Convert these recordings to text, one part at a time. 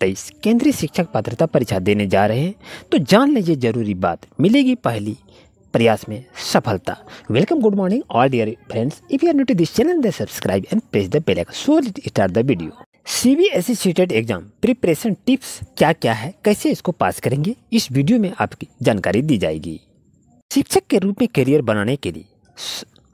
तेईस केंद्रीय शिक्षक पात्रता परीक्षा देने जा रहे हैं तो जान लीजिए जरूरी बात मिलेगी पहली प्रयास में सफलता welcome good morning all dear friends if you are new this channel the subscribe and press the bell icon so let start the video see CBSE CTET exam preparation tips क्या क्या है कैसे इसको पास करेंगे इस वीडियो में आपकी जानकारी दी जाएगी शिक्षक के रूप में करियर बनाने के लिए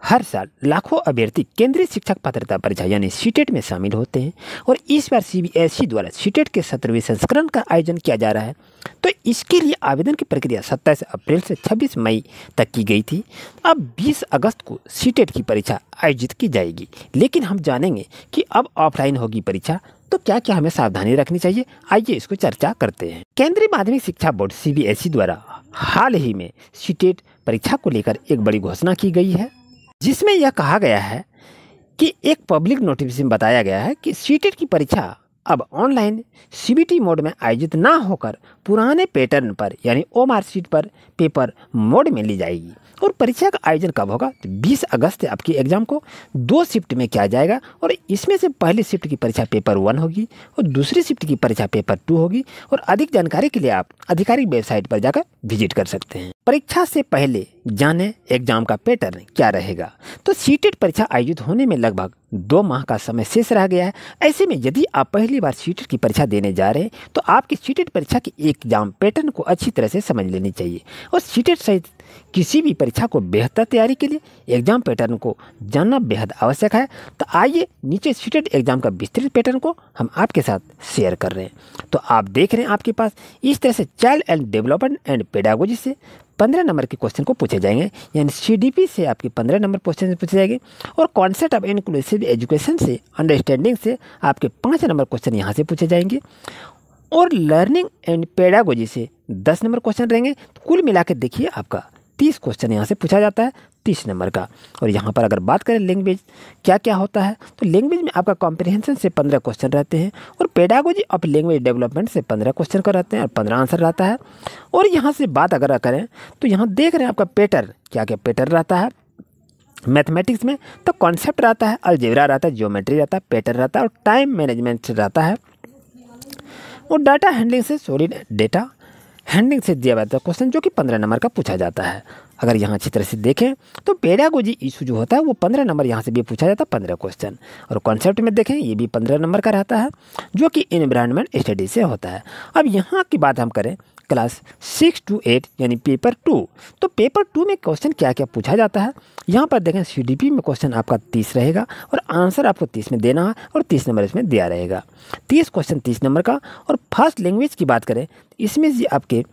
हर साल लाखों अभ्यर्थी केंद्रीय शिक्षक पात्रता परीक्षा यानी सीटेट e में शामिल होते हैं और इस बार सीबीएसई द्वारा सीटेट e के सत्रहवें संस्करण का आयोजन किया जा रहा है तो इसके लिए आवेदन की प्रक्रिया सत्ताईस अप्रैल से 26 मई तक की गई थी अब 20 अगस्त को सीटेट e की परीक्षा आयोजित की जाएगी लेकिन हम जानेंगे कि अब ऑफलाइन होगी परीक्षा तो क्या क्या हमें सावधानी रखनी चाहिए आइए इसको चर्चा करते हैं केंद्रीय माध्यमिक शिक्षा बोर्ड सी द्वारा हाल ही में सीटेट परीक्षा को लेकर एक बड़ी घोषणा की गई है जिसमें यह कहा गया है कि एक पब्लिक नोटिफिकेशन बताया गया है कि सीटेट की परीक्षा अब ऑनलाइन सीबीटी मोड में आयोजित ना होकर पुराने पैटर्न पर यानी ओम शीट पर पेपर मोड में ली जाएगी और परीक्षा का आयोजन कब होगा तो 20 अगस्त आपकी एग्जाम को दो शिफ्ट में किया जाएगा और इसमें से पहली शिफ्ट की परीक्षा पेपर वन होगी और दूसरी शिफ्ट की परीक्षा पेपर टू होगी और अधिक जानकारी के लिए आप आधिकारिक वेबसाइट पर जाकर विजिट कर सकते हैं परीक्षा से पहले जाने एग्जाम का पैटर्न क्या रहेगा तो सीटेड परीक्षा आयोजित होने में लगभग दो माह का समय शेष रह गया है ऐसे में यदि आप पहली बार सीटेट की परीक्षा देने जा रहे हैं तो आपकी सीटेट परीक्षा की एग्जाम पैटर्न को अच्छी तरह से समझ लेनी चाहिए और सीटेट सहित किसी भी परीक्षा को बेहतर तैयारी के लिए एग्जाम पैटर्न को जानना बेहद आवश्यक है तो आइए नीचे सीटेड एग्जाम का विस्तृत पैटर्न को हम आपके साथ शेयर कर रहे हैं तो आप देख रहे हैं आपके पास इस तरह से child and development and pedagogy से पंद्रह नंबर के क्वेश्चन को पूछे जाएंगे यानी सी से आपके पंद्रह नंबर क्वेश्चन पूछे जाएंगे और कॉन्सेप्ट ऑफ इंक्लूसिव एजुकेशन से अंडरस्टैंडिंग से आपके पाँच नंबर क्वेश्चन यहाँ से पूछे जाएंगे और लर्निंग एंड पेडागोजी से दस नंबर क्वेश्चन रहेंगे तो कुल मिला देखिए आपका तीस क्वेश्चन यहाँ से पूछा जाता है तीस नंबर का और यहाँ पर अगर बात करें लैंग्वेज क्या क्या होता है तो लैंग्वेज में आपका कॉम्प्रिहेंशन से पंद्रह क्वेश्चन रहते हैं और पेडागोजी ऑफ लैंग्वेज डेवलपमेंट से पंद्रह क्वेश्चन का रहते हैं और पंद्रह आंसर रहता है और यहाँ से बात अगर करें तो यहाँ देख रहे हैं आपका पेटर क्या क्या पेटर रहता है मैथमेटिक्स में तो कॉन्सेप्ट रहता है अलजेवरा रहता है जियोमेट्री रहता है पेटर रहता है और टाइम मैनेजमेंट रहता है और डाटा हैंडलिंग से सॉरी डेटा हैंडिंग से दिया जाता है क्वेश्चन जो कि पंद्रह नंबर का पूछा जाता है अगर यहाँ अच्छी तरह से देखें तो पेडागोजी इशू जो होता है वो पंद्रह नंबर यहाँ से भी पूछा जाता है पंद्रह क्वेश्चन और कॉन्सेप्ट में देखें ये भी पंद्रह नंबर का रहता है जो कि इन्वायरमेंट स्टडी से होता है अब यहाँ की बात हम करें क्लास सिक्स टू एट यानी पेपर टू तो पेपर टू में क्वेश्चन क्या क्या पूछा जाता है यहाँ पर देखें सी में क्वेश्चन आपका तीस रहेगा और आंसर आपको तीस में देना है और तीस नंबर इसमें दिया रहेगा तीस क्वेश्चन तीस नंबर का और फर्स्ट लैंग्वेज की बात करें इसमें जी आपके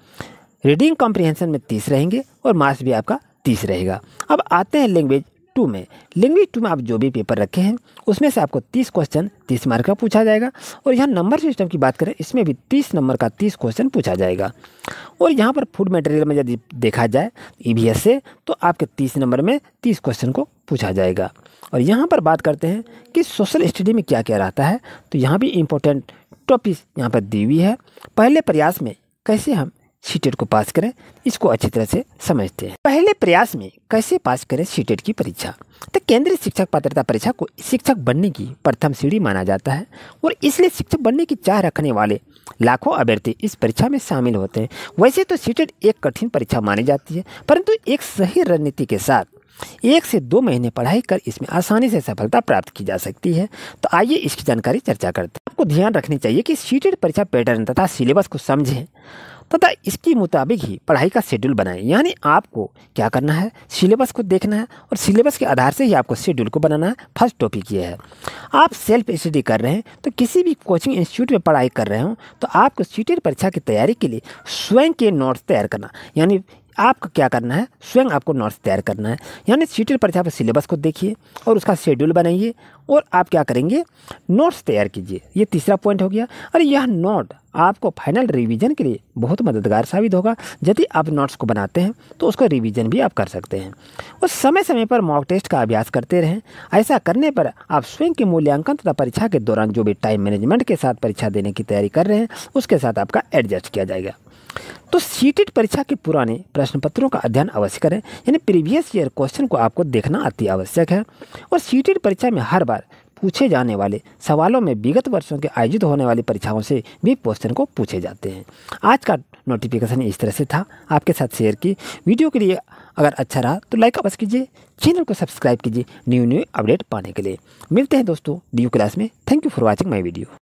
रीडिंग कॉम्प्रिहेंशन में तीस रहेंगे और मार्क्स भी आपका तीस रहेगा अब आते हैं लैंग्वेज टू में लैंग्वेज टू में आप जो भी पेपर रखे हैं उसमें से आपको तीस क्वेश्चन तीस मार्क का पूछा जाएगा और यहाँ नंबर सिस्टम की बात करें इसमें भी तीस नंबर का तीस क्वेश्चन पूछा जाएगा और यहाँ पर फूड मटेरियल में यदि देखा जाए ई e से तो आपके तीस नंबर में तीस क्वेश्चन को पूछा जाएगा और यहाँ पर बात करते हैं कि सोशल स्टडी में क्या क्या रहता है तो यहाँ भी इम्पोर्टेंट टॉपिक्स यहाँ पर दी हुई है पहले प्रयास में कैसे हम सीटेट e को पास करें इसको अच्छी तरह से समझते हैं पहले प्रयास में कैसे पास करें सीटेट e की परीक्षा तो केंद्रीय शिक्षक पात्रता परीक्षा को शिक्षक बनने की प्रथम सीढ़ी माना जाता है और इसलिए शिक्षक बनने की चाह रखने वाले लाखों अभ्यर्थी इस परीक्षा में शामिल होते हैं वैसे तो सीटेट e एक कठिन परीक्षा मानी जाती है परंतु एक सही रणनीति के साथ एक से दो महीने पढ़ाई कर इसमें आसानी से सफलता प्राप्त की जा सकती है तो आइए इसकी जानकारी चर्चा करते हैं आपको ध्यान रखनी चाहिए कि सीटेट परीक्षा पैटर्न तथा सिलेबस को समझें तथा इसके मुताबिक ही पढ़ाई का शेड्यूल बनाएं यानी आपको क्या करना है सिलेबस को देखना है और सिलेबस के आधार से ही आपको शेड्यूल को बनाना है फर्स्ट टॉपिक ये है आप सेल्फ स्टडी कर रहे हैं तो किसी भी कोचिंग इंस्टीट्यूट में पढ़ाई कर रहे हो तो आपको सीटेट परीक्षा की तैयारी के लिए स्वयं के नोट्स तैयार करना यानी आपको क्या करना है स्वयं आपको नोट्स तैयार करना है यानी सीटर परीक्षा पर सिलेबस को देखिए और उसका शेड्यूल बनाइए और आप क्या करेंगे नोट्स तैयार कीजिए ये तीसरा पॉइंट हो गया और यह नोट आपको फाइनल रिवीजन के लिए बहुत मददगार साबित होगा यदि आप नोट्स को बनाते हैं तो उसका रिवीजन भी आप कर सकते हैं और समय समय पर मॉक टेस्ट का अभ्यास करते रहें ऐसा करने पर आप स्वयं के मूल्यांकन तथा परीक्षा के दौरान जो भी टाइम मैनेजमेंट के साथ परीक्षा देने की तैयारी कर रहे हैं उसके साथ आपका एडजस्ट किया जाएगा तो सीटेट e परीक्षा के पुराने प्रश्न पत्रों का अध्ययन अवश्य करें यानी प्रीवियस ईयर क्वेश्चन को आपको देखना अति आवश्यक है और सीटेट e परीक्षा में हर बार पूछे जाने वाले सवालों में विगत वर्षों के आयोजित होने वाली परीक्षाओं से भी क्वेश्चन को पूछे जाते हैं आज का नोटिफिकेशन इस तरह से था आपके साथ शेयर की वीडियो के लिए अगर अच्छा रहा तो लाइक अवश्य कीजिए चैनल को सब्सक्राइब कीजिए न्यू न्यू अपडेट पाने के लिए मिलते हैं दोस्तों डी क्लास में thank you for watching my video